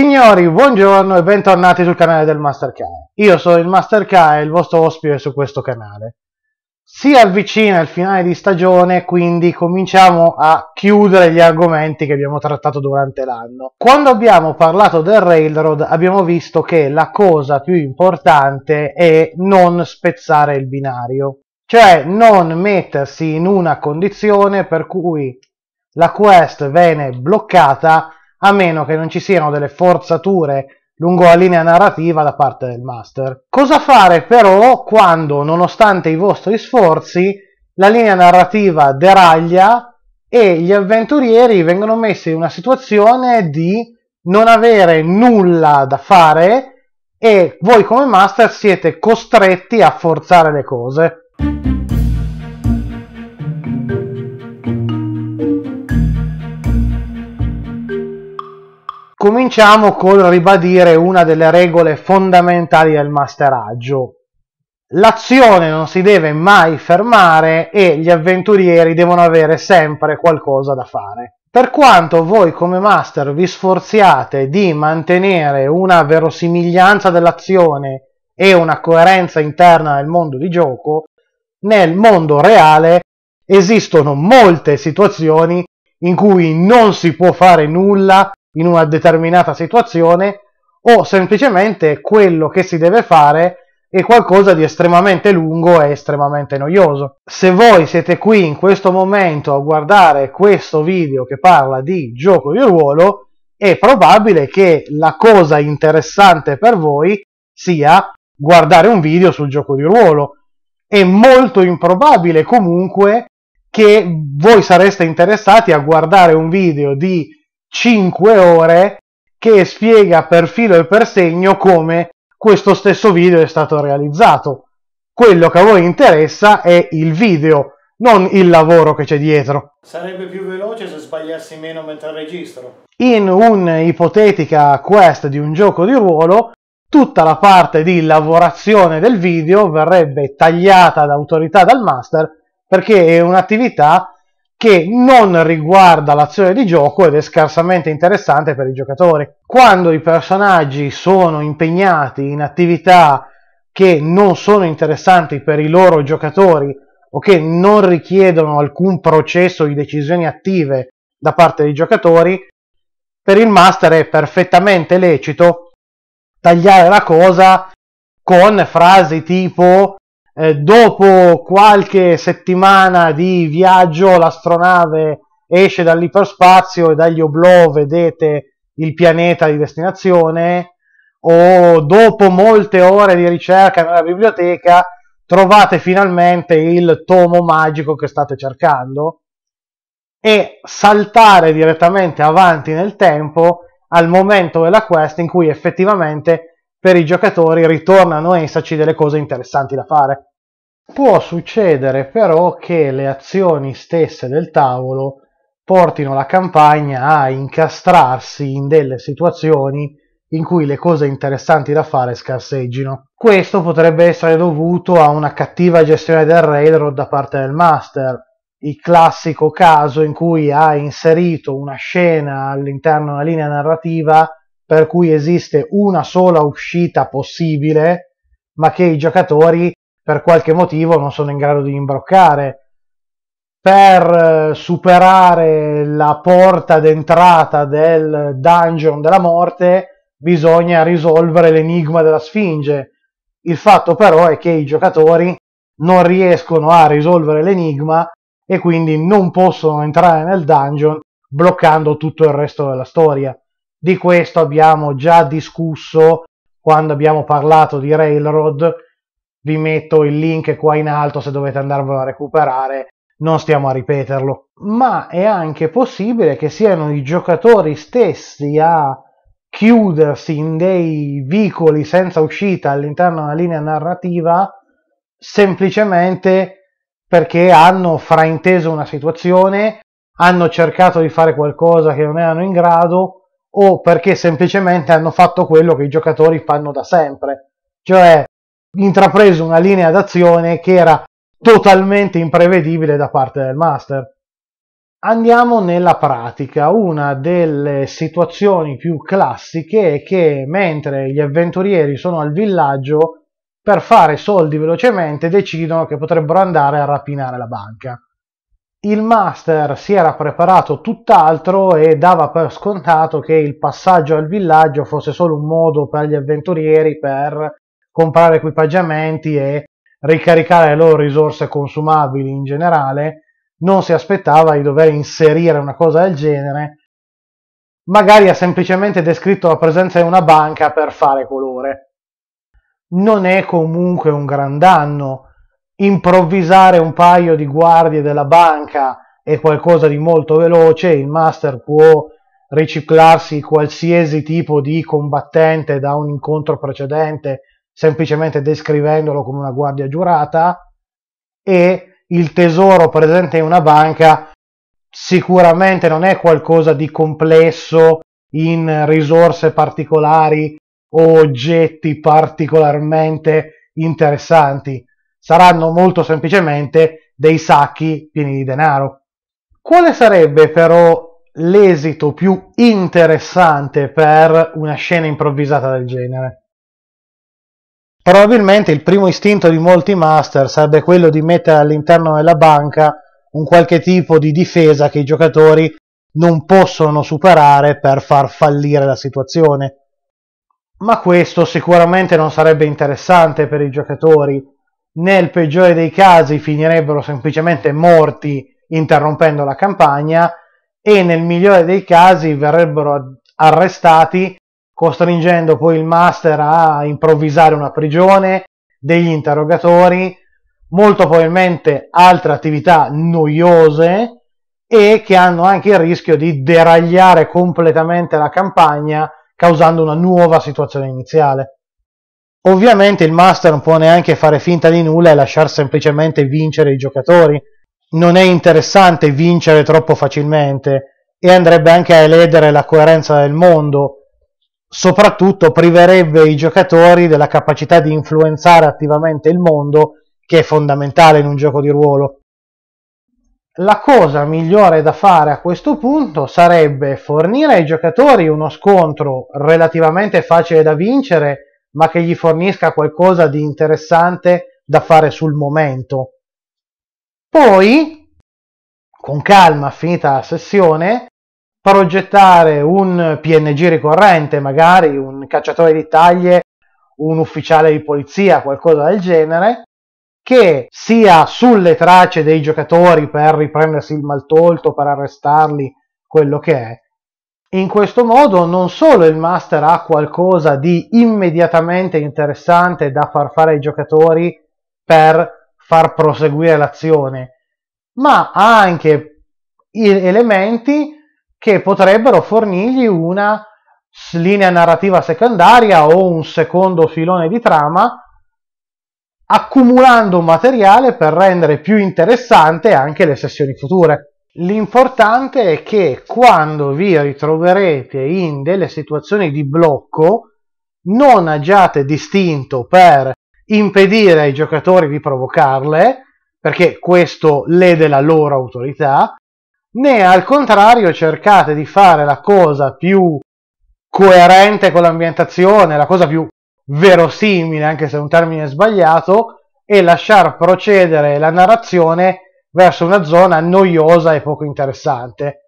Signori, buongiorno e bentornati sul canale del Master Kai. Io sono il Master Kai, il vostro ospite su questo canale. Si avvicina il finale di stagione, quindi cominciamo a chiudere gli argomenti che abbiamo trattato durante l'anno. Quando abbiamo parlato del railroad abbiamo visto che la cosa più importante è non spezzare il binario, cioè non mettersi in una condizione per cui la quest viene bloccata a meno che non ci siano delle forzature lungo la linea narrativa da parte del master. Cosa fare però quando, nonostante i vostri sforzi, la linea narrativa deraglia e gli avventurieri vengono messi in una situazione di non avere nulla da fare e voi come master siete costretti a forzare le cose. Cominciamo col ribadire una delle regole fondamentali del masteraggio. L'azione non si deve mai fermare e gli avventurieri devono avere sempre qualcosa da fare. Per quanto voi come master vi sforziate di mantenere una verosimiglianza dell'azione e una coerenza interna nel mondo di gioco, nel mondo reale esistono molte situazioni in cui non si può fare nulla in una determinata situazione o semplicemente quello che si deve fare è qualcosa di estremamente lungo e estremamente noioso. Se voi siete qui in questo momento a guardare questo video che parla di gioco di ruolo, è probabile che la cosa interessante per voi sia guardare un video sul gioco di ruolo. È molto improbabile comunque che voi sareste interessati a guardare un video di 5 ore che spiega per filo e per segno come questo stesso video è stato realizzato. Quello che a voi interessa è il video, non il lavoro che c'è dietro. Sarebbe più veloce se sbagliassi meno mentre registro. In un'ipotetica quest di un gioco di ruolo, tutta la parte di lavorazione del video verrebbe tagliata da autorità dal master perché è un'attività che non riguarda l'azione di gioco ed è scarsamente interessante per i giocatori. Quando i personaggi sono impegnati in attività che non sono interessanti per i loro giocatori o che non richiedono alcun processo di decisioni attive da parte dei giocatori, per il master è perfettamente lecito tagliare la cosa con frasi tipo eh, dopo qualche settimana di viaggio l'astronave esce dall'iperspazio e dagli oblò vedete il pianeta di destinazione o dopo molte ore di ricerca nella biblioteca trovate finalmente il tomo magico che state cercando e saltare direttamente avanti nel tempo al momento della quest in cui effettivamente per i giocatori ritornano esserci delle cose interessanti da fare. Può succedere però che le azioni stesse del tavolo portino la campagna a incastrarsi in delle situazioni in cui le cose interessanti da fare scarseggino. Questo potrebbe essere dovuto a una cattiva gestione del railroad da parte del master, il classico caso in cui ha inserito una scena all'interno della linea narrativa per cui esiste una sola uscita possibile, ma che i giocatori per qualche motivo non sono in grado di imbroccare. Per eh, superare la porta d'entrata del dungeon della morte bisogna risolvere l'enigma della Sfinge. Il fatto però è che i giocatori non riescono a risolvere l'enigma e quindi non possono entrare nel dungeon bloccando tutto il resto della storia. Di questo abbiamo già discusso quando abbiamo parlato di Railroad vi metto il link qua in alto se dovete andarvelo a recuperare, non stiamo a ripeterlo. Ma è anche possibile che siano i giocatori stessi a chiudersi in dei vicoli senza uscita all'interno della linea narrativa semplicemente perché hanno frainteso una situazione, hanno cercato di fare qualcosa che non erano in grado o perché semplicemente hanno fatto quello che i giocatori fanno da sempre, cioè intrapreso una linea d'azione che era totalmente imprevedibile da parte del master. Andiamo nella pratica, una delle situazioni più classiche è che mentre gli avventurieri sono al villaggio, per fare soldi velocemente decidono che potrebbero andare a rapinare la banca. Il master si era preparato tutt'altro e dava per scontato che il passaggio al villaggio fosse solo un modo per gli avventurieri per comprare equipaggiamenti e ricaricare le loro risorse consumabili in generale, non si aspettava di dover inserire una cosa del genere. Magari ha semplicemente descritto la presenza di una banca per fare colore. Non è comunque un gran danno. Improvvisare un paio di guardie della banca è qualcosa di molto veloce, il master può riciclarsi qualsiasi tipo di combattente da un incontro precedente semplicemente descrivendolo come una guardia giurata e il tesoro presente in una banca sicuramente non è qualcosa di complesso in risorse particolari o oggetti particolarmente interessanti, saranno molto semplicemente dei sacchi pieni di denaro. Quale sarebbe però l'esito più interessante per una scena improvvisata del genere? Probabilmente il primo istinto di molti master sarebbe quello di mettere all'interno della banca un qualche tipo di difesa che i giocatori non possono superare per far fallire la situazione. Ma questo sicuramente non sarebbe interessante per i giocatori. Nel peggiore dei casi finirebbero semplicemente morti interrompendo la campagna e nel migliore dei casi verrebbero arrestati costringendo poi il master a improvvisare una prigione, degli interrogatori, molto probabilmente altre attività noiose e che hanno anche il rischio di deragliare completamente la campagna causando una nuova situazione iniziale. Ovviamente il master non può neanche fare finta di nulla e lasciar semplicemente vincere i giocatori. Non è interessante vincere troppo facilmente e andrebbe anche a eledere la coerenza del mondo soprattutto priverebbe i giocatori della capacità di influenzare attivamente il mondo, che è fondamentale in un gioco di ruolo. La cosa migliore da fare a questo punto sarebbe fornire ai giocatori uno scontro relativamente facile da vincere, ma che gli fornisca qualcosa di interessante da fare sul momento. Poi, con calma, finita la sessione, progettare un PNG ricorrente, magari un cacciatore di taglie, un ufficiale di polizia, qualcosa del genere, che sia sulle tracce dei giocatori per riprendersi il maltolto, per arrestarli, quello che è. In questo modo non solo il master ha qualcosa di immediatamente interessante da far fare ai giocatori per far proseguire l'azione, ma ha anche elementi che potrebbero fornirgli una linea narrativa secondaria o un secondo filone di trama, accumulando materiale per rendere più interessante anche le sessioni future. L'importante è che quando vi ritroverete in delle situazioni di blocco, non agiate distinto per impedire ai giocatori di provocarle, perché questo lede la loro autorità, né al contrario cercate di fare la cosa più coerente con l'ambientazione, la cosa più verosimile, anche se è un termine sbagliato, e lasciar procedere la narrazione verso una zona noiosa e poco interessante.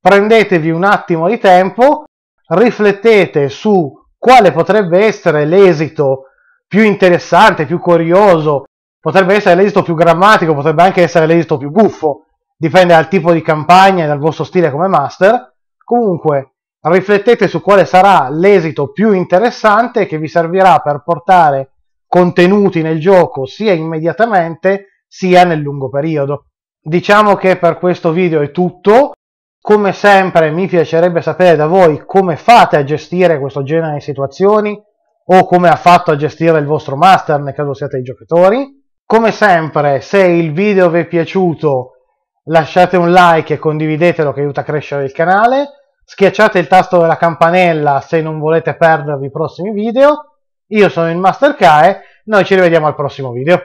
Prendetevi un attimo di tempo, riflettete su quale potrebbe essere l'esito più interessante, più curioso, potrebbe essere l'esito più grammatico, potrebbe anche essere l'esito più buffo, dipende dal tipo di campagna e dal vostro stile come master. Comunque, riflettete su quale sarà l'esito più interessante che vi servirà per portare contenuti nel gioco sia immediatamente sia nel lungo periodo. Diciamo che per questo video è tutto. Come sempre mi piacerebbe sapere da voi come fate a gestire questo genere di situazioni o come ha fatto a gestire il vostro master nel caso siate i giocatori. Come sempre, se il video vi è piaciuto lasciate un like e condividetelo che aiuta a crescere il canale, schiacciate il tasto della campanella se non volete perdervi i prossimi video, io sono il Master Kae, noi ci rivediamo al prossimo video.